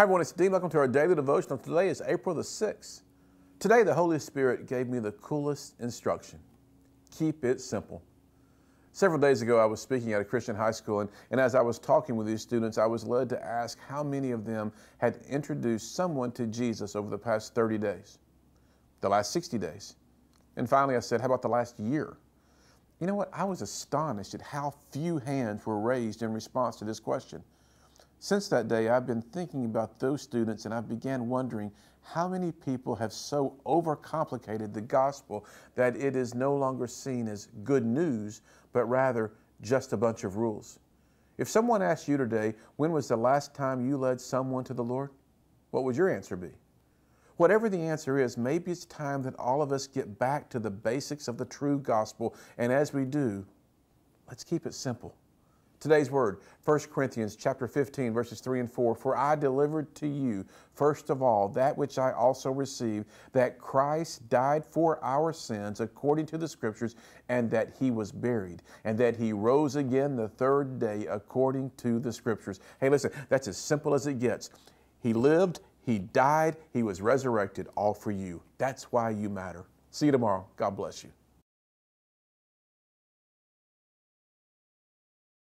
Hi everyone, it's Dean. Welcome to our daily devotional. Today is April the 6th. Today the Holy Spirit gave me the coolest instruction. Keep it simple. Several days ago I was speaking at a Christian high school and, and as I was talking with these students, I was led to ask how many of them had introduced someone to Jesus over the past 30 days, the last 60 days. And finally I said, how about the last year? You know what? I was astonished at how few hands were raised in response to this question. Since that day, I've been thinking about those students and I began wondering how many people have so overcomplicated the gospel that it is no longer seen as good news, but rather just a bunch of rules. If someone asked you today, when was the last time you led someone to the Lord? What would your answer be? Whatever the answer is, maybe it's time that all of us get back to the basics of the true gospel. And as we do, let's keep it simple. Today's word, 1 Corinthians chapter 15 verses 3 and 4, for I delivered to you first of all that which I also received that Christ died for our sins according to the scriptures and that he was buried and that he rose again the third day according to the scriptures. Hey, listen, that's as simple as it gets. He lived, he died, he was resurrected all for you. That's why you matter. See you tomorrow. God bless you.